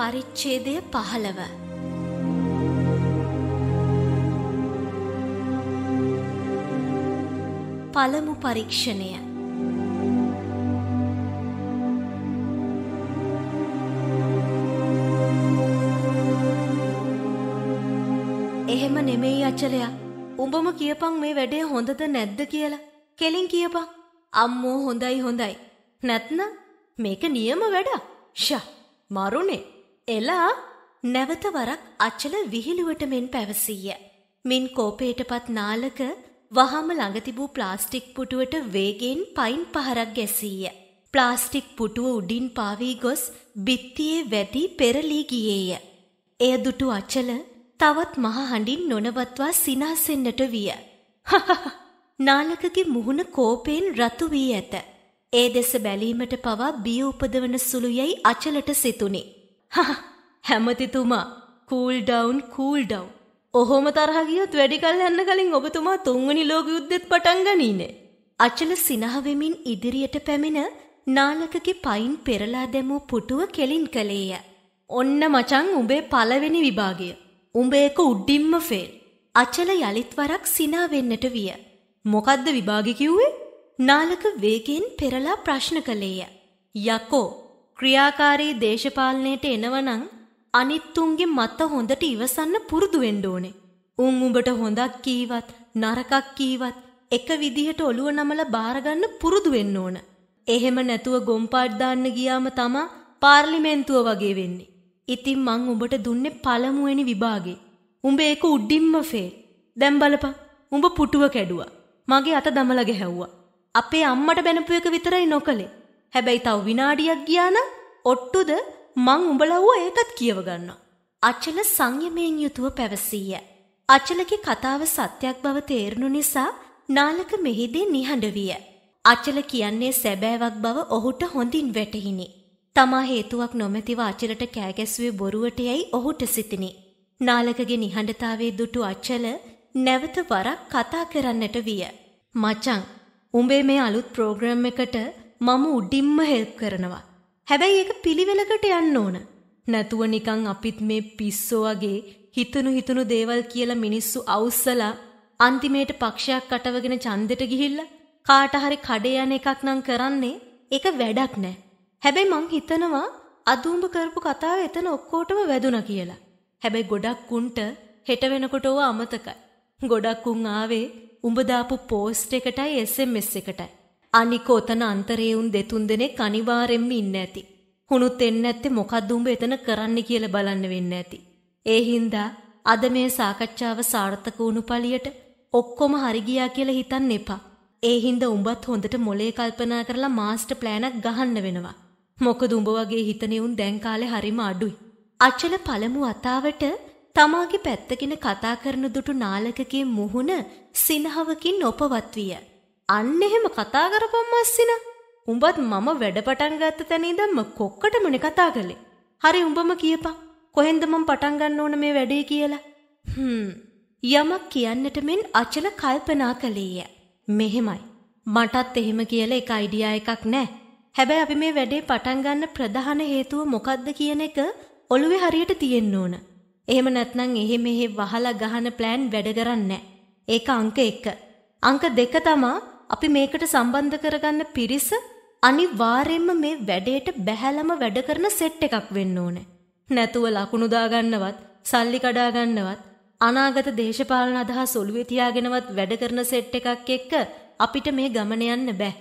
පරිච්ඡේදය පහළව. පළමු පරීක්ෂණය එහෙම නෙමෙයි අචලයා උඹම කියපන් මේ වැඩේ හොඳද නැද්ද කියලා කෙලින් කියපන් අම්මෝ හොඳයි හොඳයි නැත්නම් මේක නියම වැඩ ෂ මරුනේ එලා නැවත වරක් අචල විහිළුවට මෙන් පැවසීය. මින් කෝපයටපත් නාලක වහාම ළඟ තිබූ ප්ලාස්ටික් පුටුවට වේගෙන් පයින් පහරක් ගැසීය. ප්ලාස්ටික් පුටුව උඩින් පාවී ගොස් බිත්තියේ වැටි පෙරලී ගියේය. එය දුටු අචල තවත් මහ හඬින් නොනවත්වා සිනාසෙන්නට විය. නාලකගේ මුහුණ කෝපයෙන් රතු වී ඇත. ඒ දෙස බැලීමට පවා බිය උපදවන සුළු යයි අචලට සිතුනේ. හැමතිතුමා කූල්ඩවුන් කූල්ඩව්. ඔහොම තරහගියොත් වැඩිකල් යන්න කලින් ඔබතුමා තුන්වනි ලෝක යුද්ධෙත් පටන් ගනීනේ. අචල සිනහවෙමින් ඉදිරියට පැමිණ නාලකගේ පයින් පෙරලා දැමූ පුටුව කෙලින් කළේය. ඔන්න මචං උඹේ පළවෙනි විභාගය. උඹ ඒක උඩින්ම ෆෙල්. අචල යලිත් වරක් සිනා වෙන්නට විය. මොකද්ද විභාගෙ කිව්වේ? නාලක වේගෙන් පෙරලා ප්‍රශ්න කළේය. යකෝ ක්‍රියාකාරී දේශපාලනයට එනවනම් අනිත් උන්ගේ මත හොඳට ඉවසන්න පුරුදු වෙන්න ඕනේ. උන් උඹට හොඳක් කීවත් නරකක් කීවත් එක විදිහට ඔළුව නමලා බාරගන්න පුරුදු වෙන්න ඕන. එහෙම නැතුව ගොම්පාට් දාන්න ගියාම තමා පාර්ලිමේන්තුව වගේ වෙන්නේ. ඉතින් මං උඹට දුන්නේ පළමුවෙනි විභාගේ. උඹ ඒක උඩින්ම ෆේල්. දැන් බලපන්. උඹ පුටුව කැඩුවා. මගේ අත දමලා ගැහැව්වා. අපේ අම්මට බැනපු එක විතරයි නොකලේ. හැබැයි තව විනාඩියක් ගියාන ඔට්ටුද මං උඹලව්ව ඒකත් කියවගන්නවා. අචල සංයමයෙන් යුතුව පැවසීය. අචලගේ කතාව සත්‍යයක් බව තේරුණු නිසා නාලක මෙහිදී නිහඬ විය. අචල කියන්නේ සැබෑවක් බව ඔහුට හොඳින් වැටහිනි. තමා හේතුවක් නොමැතිව අචලට කෑගැසුවේ බොරුවට යයි ඔහුට සිතිනි. නාලකගේ නිහඬතාවයේ දුටු අචල නැවත වරක් කතා කරන්නට විය. මචං උඹේ මේ අලුත් ප්‍රෝග්‍රම් එකට මම උඩින්ම හෙල්ප් කරනවා. හැබැයි ඒක පිළිවෙලකට යන්න ඕන. නැතුව නිකං අපිත් මේ පිස්සෝ වගේ හිතනු හිතනු දේවල් කියලා මිනිස්සු අවුස්සලා අන්තිමේට පක්ෂයක් අටවගෙන ඡන්දෙට ගිහිල්ලා කාට හරි කඩේ යන එකක් නම් කරන්නේ ඒක වැඩක් නෑ. හැබැයි මං හිතනවා අදුඹ කරපු කතාව එතන ඔක්කොටම වැදුනා කියලා. හැබැයි ගොඩක් උන්ට හෙට වෙනකොට ඕවා අමතකයි. ගොඩක් උන් ආවේ උඹ දාපු පෝස්ට් එකටයි SMS එකටයි. අනික ඔතන අන්තරේ උන් දෙතුන් දෙනෙක් අනිවාර්යෙන්ම ඉන්න ඇති. හුනුත් එන්න ඇත්තේ මොකද්ද උඹ එතන කරන්න කියලා බලන්න වෙන්න ඇති. ඒ හින්දා අද මේ සාකච්ඡාව සාර්ථක වුණු පළියට ඔක්කොම හරි ගියා කියලා හිතන්න එපා. ඒ හින්දා උඹත් හොඳට මොලේ කල්පනා කරලා මාස්ටර් ප්ලෑනක් ගහන්න වෙනවා. මොකද උඹ වගේ හිතන උන් දැන් කාලේ හරිම අඩුයි. අචල පළමු වතාවට තමාගේ පැත්තකින කතා කරන දුටු නාලකගේ මුහුණ සිනහවකින් ඔපවත් විය. අන්න එහෙම කතා කරපම් මස්සින. උඹත් මම වැඩ පටන් ගත්ත තැන ඉඳන්ම කොක්කටමනේ කතා කළේ. හරි උඹම කියපන්. කොහෙන්ද මම පටන් ගන්න ඕන මේ වැඩේ කියලා. හ්ම්. යමක් කියන්නට මෙන් අචල කල්පනා කළේය. මෙහෙමයි. මටත් එහෙම කියලා එක අයිඩියා එකක් නෑ. හැබැයි අපි මේ වැඩේ පටන් ගන්න ප්‍රධාන හේතුව මොකක්ද කියන එක ඔළුවේ හරියට තියෙන්න ඕන. එහෙම නැත්නම් එහෙ මෙහෙ වහලා ගහන ප්ලෑන් වැඩ කරන්නේ ඒක අංක 1. අංක 2 තමා අපි මේකට සම්බන්ධ කරගන්න පිරිස අනිවාර්යයෙන්ම මේ වැඩේට බැහැලම වැඩ කරන සෙට් එකක් වෙන්න ඕනේ. නැතුව ලකුණු දාගන්නවත්, සල්ලි කඩා ගන්නවත්, අනාගත දේශපාලන අදහස් ඔළුවේ තියාගෙනවත් වැඩ කරන සෙට් එකක් එක්ක අපිට මේ ගමන යන්න බෑ.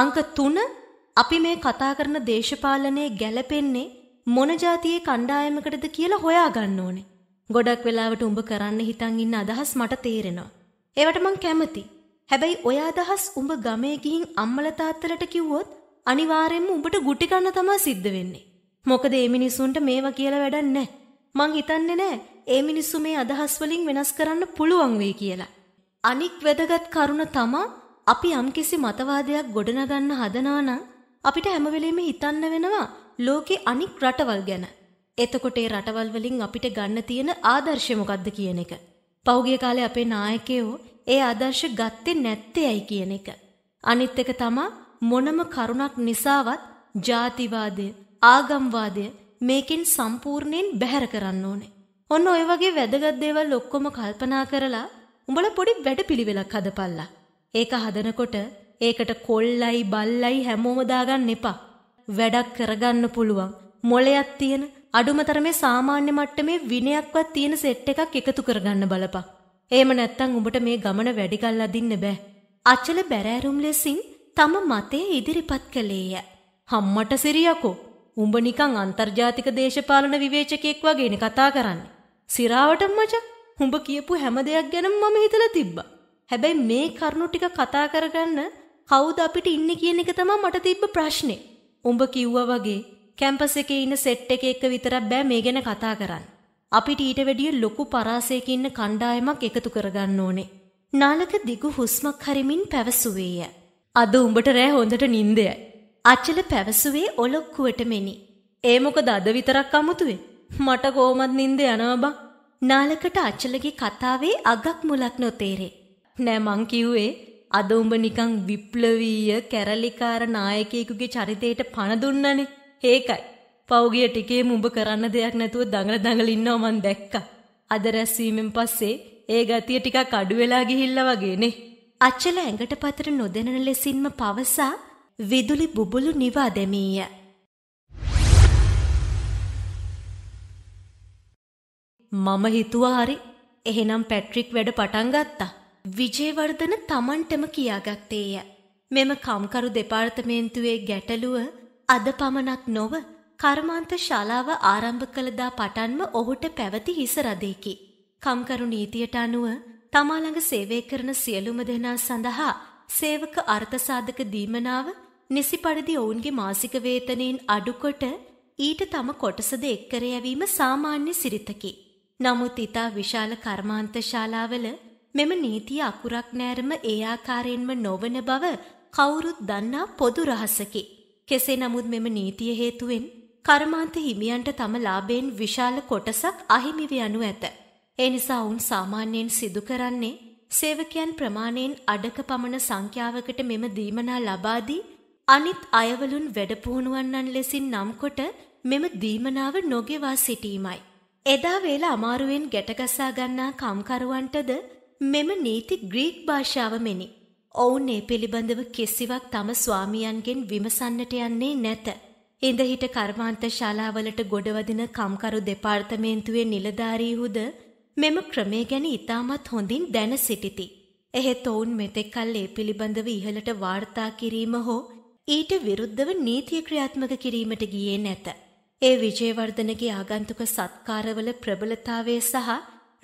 අංක 3 අපි මේ කතා කරන දේශපාලනයේ ගැළපෙන්නේ මොන જાතියේ කණ්ඩායමකටද කියලා හොයාගන්න ඕනේ. ගොඩක් වෙලාවට උඹ කරන්න හිතන් ඉන්න අදහස් මට තේරෙනවා. ඒවට මං කැමතියි. හැබැයි ඔය අදහස් උඹ ගමේ ගිහින් අම්මල තාත්තලට කිව්වොත් අනිවාර්යෙන්ම උඹට ගුටි කන්න තමා සිද්ධ වෙන්නේ. මොකද මේ මිනිසුන්ට මේවා කියලා වැඩක් නැහැ. මං හිතන්නේ නෑ මේ මිනිස්සු මේ අදහස් වලින් වෙනස් කරන්න පුළුවන් වෙයි කියලා. අනික් වැදගත් කරුණ තමා අපි යම්කිසි මතවාදයක් ගොඩනගන්න හදනවා නම් අපිට හැම වෙලෙම හිතන්න වෙනවා ලෝකේ අනික් රටවල් ගැන. එතකොට ඒ රටවල් වලින් අපිට ගන්න තියෙන ආදර්ශය මොකක්ද කියන එක. පහුගිය කාලේ අපේ නායකයෝ ඒ ආදර්ශ ගත්තේ නැත්තේ ඇයි කියන එක. අනිත් එක තමා මොනම කරුණක් නිසාවත් ජාතිවාදය, ආගම්වාදය මේකෙන් සම්පූර්ණයෙන් බැහැර කරන්න ඕනේ. ඔන්න ඔය වගේ වැදගත් දේවල් ඔක්කොම කල්පනා කරලා උඹලා පොඩි වැඩපිළිවෙලක් හදපල්ලා. ඒක හදනකොට ඒකට කොල්ලයි බල්ලයි හැමෝම දාගන්න එපා. වැඩක් කරගන්න පුළුවන්. මොලයක් තියෙන අඩුම තරමේ සාමාන්‍ය මට්ටමේ විනයක්වත් තියෙන සෙට් එකක් එකතු කරගන්න බලපන්. එහෙම නැත්තම් උඹට මේ ගමන වැඩිගල් අදින්න බෑ. අචල බැරෑරුම් ලෙසින් තම මතය ඉදිරිපත් කළේය. හම්මට සිරියකෝ. උඹ නිකං අන්තර්ජාතික දේශපාලන විවේචකයෙක් වගේන කතා කරන්න. සිරාවට මචං උඹ කියපු හැම දෙයක් ගැනම මම හිතලා තිබ්බා. හැබැයි මේ කරුණු ටික කතා කරගන්න කවුද අපිට ඉන්නේ කියන එක තමයි මට තිබ්බ ප්‍රශ්නේ. උඹ කිව්වා වගේ කැම්පස් එකේ ඉන්න සෙට් එකේ එක්ක විතරක් බෑ මේ ගැන කතා කරන්න. අපිට ඊට වැඩිය ලොකු පරාසයක ඉන්න කණ්ඩායමක් එකතු කරගන්න ඕනේ. නාලක දිගු හුස්මක් හරිමින් පැවසුවේය. අද උඹට රෑ හොඳට නිින්දයයි. අචල පැවසුවේ ඔලොක්කුවට මෙනි. ඒ මොකද අද විතරක් අමුතුවේ? මට කොහොමත් නිින්ද යනවා බං. නාලකට අචලගේ කතාවේ අගක් මුලක් නොතේරේ. නෑ මං කිව්වේ අද උඹ නිකන් විප්ලවීය කැරලිකාර නායකයෙකුගේ චරිතයට පණ දුන්නනේ. ඒකයි. පෞගිය ටිකේම උඹ කරන්න දෙයක් නැතුව දඟල දඟල ඉන්නව මං දැක්කා. අද රැස්වීමෙන් පස්සේ ඒ ගතිය ටිකක් අඩු වෙලා ගිහිල්ලා වගේනේ. අචල ඇඟට පතර නොදැනෙන ලෙසින්ම පවසා විදුලි බුබුලු නිවා දැමීය. මම හිතුවා හරි එහෙනම් පැට්‍රික් වැඩ පටන් ගත්තා. විජේවර්ධන Tamanටම කියාගත්තේය. මෙම කම්කරු දෙපාර්තමේන්තුවේ ගැටලුව අද පමණක් නොව කර්මාන්ත ශාලාව ආරම්භ කළදා පටන්ම ඔහුට පැවති හිස රදයකි. කම්කරු නීතියට අනුව තමාළඟ සේවය කරන සියලුම දෙනා සඳහා සේවක අර්ථසාධක දීමනාව නිසි පරිදි ඔවුන්ගේ මාසික වේතනයෙන් අඩුකොට ඊට තම කොටසද එක්කර යැවීම සාමාන්‍ය සිරිතකි. නමුත් ඉතා විශාල කර්මාන්ත ශාලාවල මෙම නීතිය අකුරක් නෑරම ඒ ආකාරයෙන්ම නොවන බව කවුරුත් දන්නා පොදු රහසකි. කෙසේ නමුත් මෙම නීතිය හේතුවෙන් කර්මාන්ත හිමියන්ට තම ලාභයෙන් විශාල කොටසක් අහිමිව යනු ඇත. ඒ නිසා ඔවුන් සාමාන්‍යයෙන් සිදු කරන්නේ සේවකයන් ප්‍රමාණයෙන් අඩක පමණ සංඛ්‍යාවකට මෙම දීමනා ලබා දී අනිත් අයවලුන් වැඩපුහුණුවන්නන් ලෙසින් නම්කොට මෙම දීමනාව නොගෙවා සිටීමයි. එදා වේල අමාරුවෙන් ගැටගසා ගන්නා කම්කරුවන්ටද මෙම නීති ග්‍රීක් භාෂාව මෙනි. ඔවුන් ඒ පිළිබඳව කිසිවක් තම ස්වාමියන්ගෙන් විමසන්නට යන්නේ නැත. ඉඳහිට කර්මාන්ත ශාලාවලට ගොඩවදින කම්කරු දෙපාර්තමේන්තුවේ නිලධාරීහුද මෙම ක්‍රමය ගැන ඉතාමත් හොඳින් දැන සිටිති. එහෙත් ඔවුන් මෙතෙක්කල් ඒ පිළිබඳව ඉහළට වාර්තා කිරීම හෝ ඊට විරුද්ධව නීතිය ක්‍රියාත්මක කිරීමට ගියේ නැත. ඒ විජේවර්ධනගේ ආගන්තුක සත්කාරවල ප්‍රබලතාවය සහ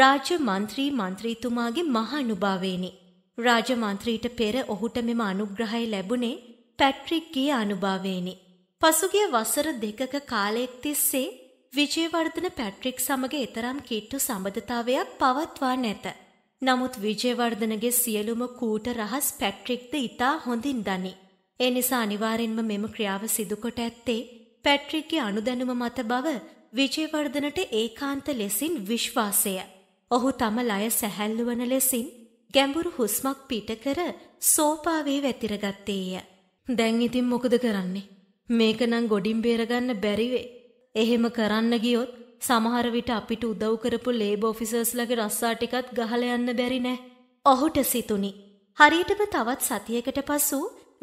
රාජ්‍ය මන්ත්‍රී මන්ත්‍රීතුමාගේ මහ අනුභාවේනි. රාජ මන්ත්‍රීට පෙර ඔහුට මෙම අනුග්‍රහය ලැබුණේ පැට්‍රික්ගේ අනුභාවේනි. පසුගිය වසර දෙකක කාලයෙක් තිස්සේ විජයවර්ධන පැට්‍රික් සමග එතරම් කිට්ටු සබඳතාවයක් පවත්වා නැත. නමුත් විජයවර්ධනගේ සියලුම කූට රහස් පැට්‍රික්ද ඉතා හොඳින් දනි. ඒ නිසා අනිවාරෙන්ම මෙම ක්‍රියාව සිදුකොට ඇත්තේ පැට්‍රික්ගේ අනුදැනුම මත බව විජයවර්ධනට ඒකාන්ත ලෙසින් විශ්වාසය. ඔහු තම ලය සැහැල්ලුවන ලෙසින් ගැඹුරු හුස්මක් පිටකර සෝපාවේ වැතිරගත්තේය. දැන් ඉතින් මොකද කරන්නේ? මේකනම් ගොඩින් බේරගන්න බැරිවේ. එහෙම කරන්න ගියොත් සමහර විට අපිට උදව් කරපු ලේබ් ඔෆිසර්ස්ලගේ රස්සා ටිකත් ගහලා යන්න බැරි නෑ. ඔහුට සිතුනි. හරියටම තවත් සතියකට පසු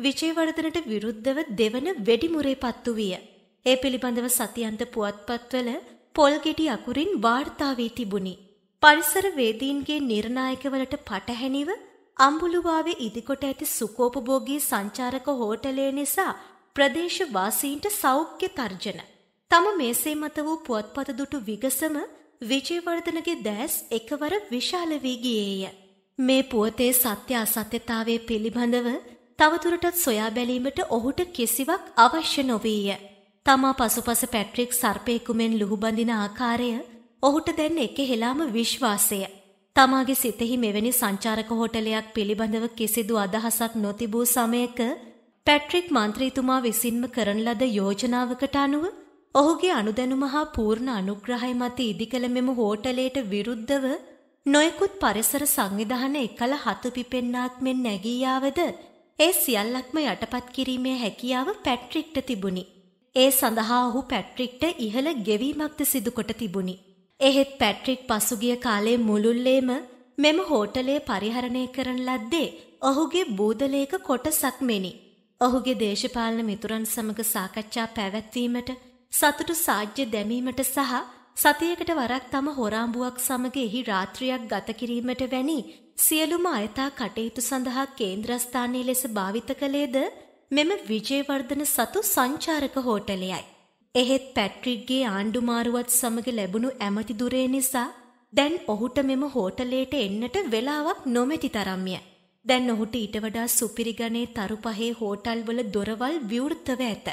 විජේවර්ධනට විරුද්ධව දෙවන වෙඩිමුරේ පත්තු විය. ඒ පිළිබඳව සතියන්ත පුවත්පත්වල පොල්ගෙඩි අකුරින් වාර්තා වී තිබුණි. පරිසරවේදීන්ගේ නිර්ණායකවලට පටහැනිව අම්බුලුවාවේ ඉදිකොට ඇති සුකෝපභෝගී සංචාරක හෝටලය නිසා ප්‍රදේශවාසීන්ට සෞඛ්‍ය තර්ජන. තම මේසේ මත වූ පුවත්පත දුටු විගසම විජයවර්ධනගේ දැස් එකවර විශාල වී ගියේය. මේ පුවතේ සත්‍ය අසත්‍යතාවයේ පිළිබඳව තවදුරටත් සොයා බැලීමට ඔහුට කිසිවක් අවශ්‍ය නොවේය. තමා පසුපස පැට්‍රික් සර්පයෙකු මෙන් ලුහුබඳින ආකාරය ඔහුට දැන් එකහෙලාම විශ්වාසය. තමාගේ සිතෙහි මෙවැනි සංචාරක හෝටලයක් පිළිබඳව කිසිදු අදහසක් නොතිබූ සමයක පැට්‍රික් මන්ත්‍රීතුමා විසින්ම කරන ලද යෝජනාවකට අනුව ඔහුගේ අනුදැනුම හා පූර්ණ අනුග්‍රහය මත ඉදිකළ මෙම හෝටලයට විරුද්ධව නොයෙකුත් පරිසර සංවිධාන එකල හතු පිපෙන්නාක් මෙන් නැගී යාවද ඒ සියල්ලක්ම යටපත් කිරීමේ හැකියාව පැට්‍රික්ට තිබුණි. ඒ සඳහා ඔහු පැට්‍රික්ට ඉහළ ගෙවීමක්ද සිදුකොට තිබුණි. එහෙත් පැට්‍රික් පසුගිය කාලේ මුළුල්ලේම මෙම හෝටලය පරිහරණය කරන ලද්දේ ඔහුගේ බූදලේක කොටසක් මෙනි. ඔහුගේ දේශපාලන මිතුරන් සමග සාකච්ඡා පැවැත්වීමට සතුටු සාජ්‍ය දැමීමට සහ සතියකට වරක් තම හොරාම්බුවක් සමග එහි රාත්‍රියක් ගත කිරීමට වැනි සියලුම අයථා කටයුතු සඳහා කේන්ද්‍රස්ථානයේ ලෙස භාවිත කළේද මෙම විජේවර්ධන සතු සංචාරක හෝටලයයි. එහෙත් පැට්‍රික්ගේ ආණ්ඩුමාරුවත් සමග ලැබුණු ඇමති දුරේ නිසා දැන් ඔහුට මෙම හෝටලයට එන්නට වෙලාවක් නොමැති තරම්ය. දැන් ඔහුට ඊට වඩා සුපිරි ගණේ තරු පහේ හෝටල්වල දොරවල් විවෘතව ඇත.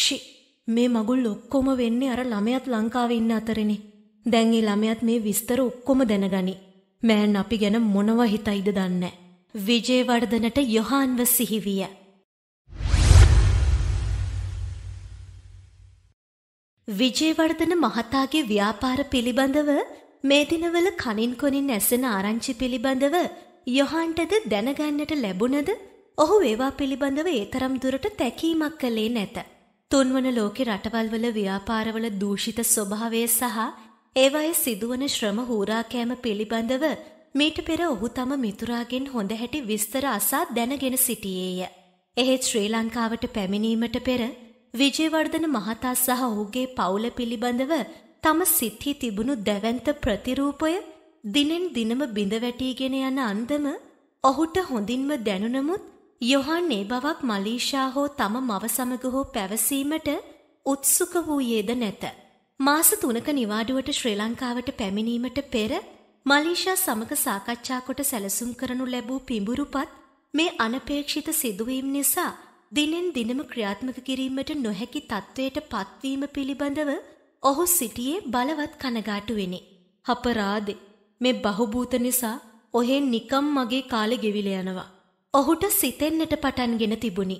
ෂි මේ මගුල් ඔක්කොම වෙන්නේ අර ළමයත් ලංකාවේ ඉන්න අතරනේ. දැන් ඒ ළමයත් මේ විස්තර ඔක්කොම දැනගනි. මෑන් අපි ගැන මොනව හිතයිද දන්නේ විජේවර්ධනට යොහාන්ව සිහිවිය. විජේවර්ධන මහතාගේ ව්‍යාපාර පිළිබඳව මේ දිනවල කනින් කොනින් ඇසෙන ආරංචි පිළිබඳව යොහන්ටද දැනගන්නට ලැබුණද ඔහු ඒවා පිළිබඳව ඒතරම් දුරට තැකීමක් කළේ නැත. තුන්වන ලෝකෙ රටවල්වල ව්‍යාපාරවල දූෂිත ස්වභාවය සහ ඒවායේ සිදුවන ශ්‍රම හූරාකෑම පිළිබඳව මීට පෙර ඔහු තම මිතුරාගෙන් හොඳ හැටි විස්තර අසා දැනගෙන සිටියේය. එහෙත් ශ්‍රී ලංකාවට පැමිණීමට පෙර විජයවර්ධන මහතා සහ ඔහුගේ පවුල පිළිබඳව තම සිත්හි තිබුණු දැවන්ත ප්‍රතිරූපය දිනෙන් දිනම බිඳ වැටීගෙන යන අන්දම ඔහුට හොඳින්ම දැනුනමුත් යොහන් ඒ බවක් මලීෂා හෝ තම මව සමග හෝ පැවසීමට උත්සුක වූයේද නැත. මාස තුනක නිවාඩුවට ශ්‍රී ලංකාවට පැමිණීමට පෙර මලීෂා සමග සාකච්ඡා කොට සැලසුම් කරනු ලැබූ පිඹුරුපත් මේ අනපේක්ෂිත සිදුවීම් නිසා දිනෙන් දිනම ක්‍රියාත්මක කිරීමට නොහැකි තත්ත්වයට පත්වීම පිළිබඳව ඔහු සිටියේ බලවත් කනගාටුවෙනි. අපරාදේ මේ බහුභූත නිසා ඔහෙන් නිකම් මගේ කාලෙ ගෙවිල යනවා. ඔහුට සිතෙන්නට පටන්ගෙන තිබුණි.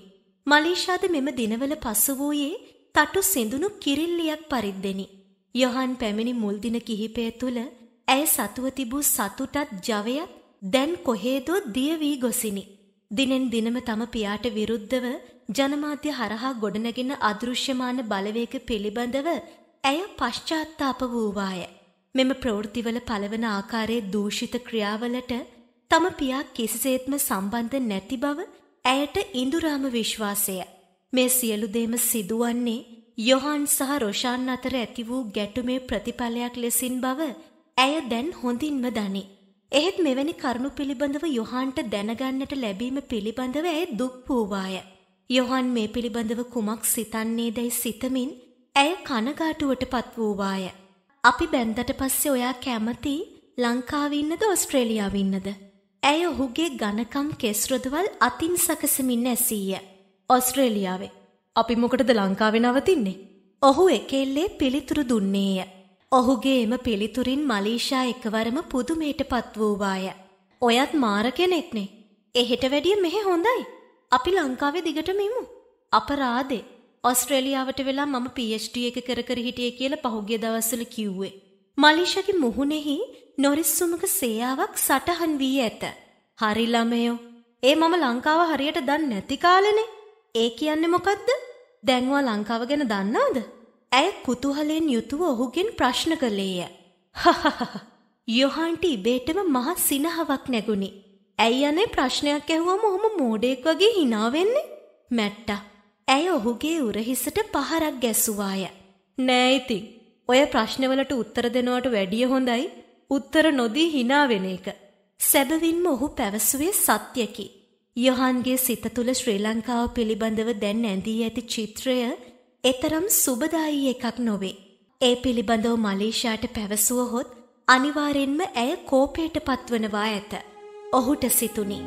මලීෂාද මෙම දිනවල පසු වූයේ තටු සිඳුණු කිරිල්ලියක් පරිද්දෙනි. යොහන් පැමිණි මුල් දින කිහිපය තුල ඇය සතුව තිබූ සතුටත් ජවයත් දැන් කොහේදෝ දිය වී ගොසිනි. දිනෙන් දිනම තම පියාට විරුද්ධව ජනමාධ්‍ය හරහා ගොඩනගෙන අදෘශ්‍යමාන බලවේග පිළිබඳව ඇය පශ්චාත්තාප වූවාය. මෙම ප්‍රවෘතිවල පළවන ආකාරයේ දූෂිත ක්‍රියාවලට තම පියා කිසිසේත්ම සම්බන්ධ නැති බව ඇයට ඉඳුරාම විශ්වාසය. මේ සියලු දේම සිදුවන්නේ යොහන් සහ රොෂාන් අතර ඇති වූ ගැටුමේ ප්‍රතිඵලයක් ලෙසින් බව ඇය දැන් හොඳින්ම දනි. එහෙත් මෙවැනි කරුණු පිළිබඳව යොහන්ට දැනගන්නට ලැබීම පිළිබඳව ඇය දුක් වූවාය. යොහන් මේ පිළිබඳව කුමක් සිතන්නේ දැයි සිතමින් ඇය කනගාටුවට පත් වූවාය. අපි බැන්දට පස්සේ ඔයා කැමති ලංකාවේ ඉන්නද ඕස්ට්‍රේලියාවේ ඉන්නද? ඇය ඔහුගේ ඝනකම් කෙස්රොදවල් අතින් සකසමින් ඇසීය. ඕස්ට්‍රේලියාවේ. අපි මොකටද ලංකාවේ නවතින්නේ? ඔහු එකෙල්ලේ පිළිතුරු දුන්නේය. ඔහුගේ එම පිළිතුරින් මලීෂා එකවරම පුදුමයට පත් වූවාය. ඔයත් මාර කෙනෙක්නේ. එහෙට වැඩිය මෙහෙ හොඳයි. අපි ලංකාවේ දිගටම ඉමු. අපරාදේ ඔස්ට්‍රේලියාවට වෙලා මම PhD එක කර කර හිටියේ කියලා පහුගිය දවස්වල කිව්වේ. මලීෂාගේ මුහුණෙහි නොරිස් සුමක සේයාවක් සටහන් වී ඇත. හරි ළමයෝ. ඒ මම ලංකාව හරියට දන්නේ නැති කාලෙනේ. ඒ කියන්නේ මොකද්ද? දැන් ඔයා ලංකාව ගැන දන්නවද? ඇය කුතුහලයෙන් යුතුව ඔහුගෙන් ප්‍රශ්න කළේය. යොහන්ට ඉබේටම මහ සිනහවක් නැගුණි. ඇයි අනේ ප්‍රශ්නයක් ඇහුවම ඔහොම මෝඩයෙක් වගේ hina වෙන්නේ? මැට්ටා. ඇය ඔහුගේ උරහිසට පහරක් ගැස්සුවාය. නෑඉතිං ඔය ප්‍රශ්නවලට උත්තර දෙනවට වැඩිය හොඳයි උත්තර නොදී හිනාවෙන එක. සැබවින්ම ඔහු පැවසුවේ සත්‍යකි. යොහන්ගේ සිත තුළ ශ්‍රී ලංකාව පිළිබඳව දැන් ඇඳී ඇති චිත්‍රය එතරම් සුබදායි එකක් නොවේ. ඒ පිළිබඳව මලේෂාට පැවසුවහොත් අනිවාරෙන්ම ඇය කෝපයට පත්වනවා ඇත. ඔහුට සිතුනි.